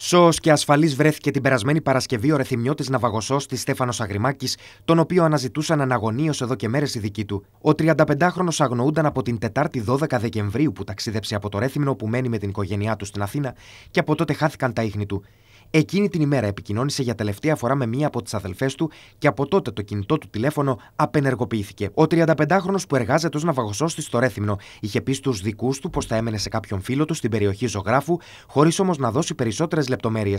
Σώο και ασφαλής βρέθηκε την περασμένη Παρασκευή ο ρεθυμιώτης ναυαγωσό της Στέφανος Αγριμάκης, τον οποίο αναζητούσαν αναγωνίω εδώ και μέρες οι δικοί του. Ο 35χρονο αγνοούνταν από την Τετάρτη 12 Δεκεμβρίου που ταξίδεψε από το Ρέθυμνο που μένει με την οικογένειά του στην Αθήνα και από τότε χάθηκαν τα ίχνη του. Εκείνη την ημέρα επικοινώνησε για τελευταία φορά με μία από τις αδελφές του και από τότε το κινητό του τηλέφωνο απενεργοποιήθηκε. Ο 35χρονο που εργάζεται ως ναυαγοσώστη στο Ρέθυμνο είχε πει στους δικούς του πως θα έμενε σε κάποιον φίλο του στην περιοχή ζωγράφου, χωρίς όμως να δώσει περισσότερες λεπτομέρειες.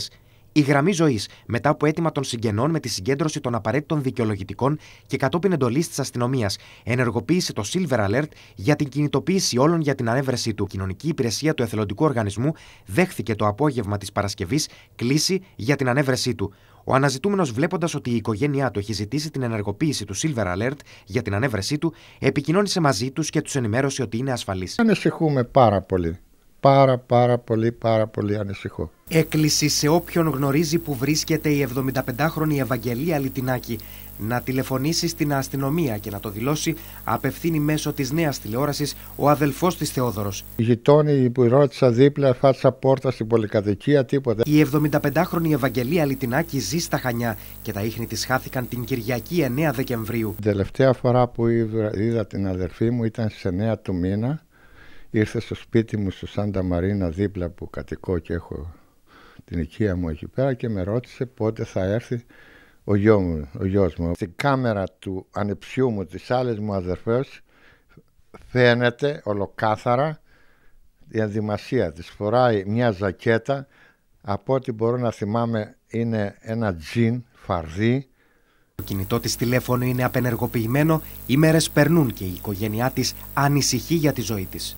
Η γραμμή ζωής, μετά από αίτημα των συγγενών με τη συγκέντρωση των απαραίτητων δικαιολογητικών και κατόπιν εντολής της αστυνομίας, ενεργοποίησε το Silver Alert για την κινητοποίηση όλων για την ανέβρεσή του. Η κοινωνική υπηρεσία του εθελοντικού οργανισμού δέχθηκε το απόγευμα της Παρασκευής κλίση για την ανέβρεσή του. Ο αναζητούμενος, βλέποντας ότι η οικογένειά του έχει ζητήσει την ενεργοποίηση του Silver Alert για την ανέβρεσή του, επικοινώνησε μαζί τους και τους ενημέρωσε ότι είναι ασφαλής. Ανησυχούμε πάρα πολύ πάρα πάρα πολύ πάρα πολύ ανησυχώ. Έκκληση σε όποιον γνωρίζει που βρίσκεται η 75χρονη Ευαγγελία Λιτινάκη να τηλεφωνήσει στην αστυνομία και να το δηλώσει απευθύνει μέσω της νέας τηλεόρασης ο αδελφός της Θεόδωρος. Οι γειτόνι που ρώτησα δίπλα φάτσα πόρτα στην πολυκατοικία τίποτα. Η 75χρονη Ευαγγελία Λιτινάκη ζει στα Χανιά και τα ίχνη της χάθηκαν την Κυριακή 9 Δεκεμβρίου. Την τελευταία φορά που είδα την αδερφή μου ήταν σε 9 του μήνα Ήρθε στο σπίτι μου στο Σάντα Μαρίνα δίπλα που κατοικώ και έχω την οικία μου εκεί πέρα και με ρώτησε πότε θα έρθει ο, γιο μου, ο γιος μου. Στην κάμερα του ανεψιού μου, της άλλης μου αδερφές, φαίνεται ολοκάθαρα η ενδυμασία της. Φοράει μια ζακέτα, από ό,τι μπορώ να θυμάμαι είναι ένα τζιν φαρδί. Το κινητό της τηλέφωνο είναι απενεργοποιημένο, οι μέρες περνούν και η οικογένειά της ανησυχεί για τη ζωή της.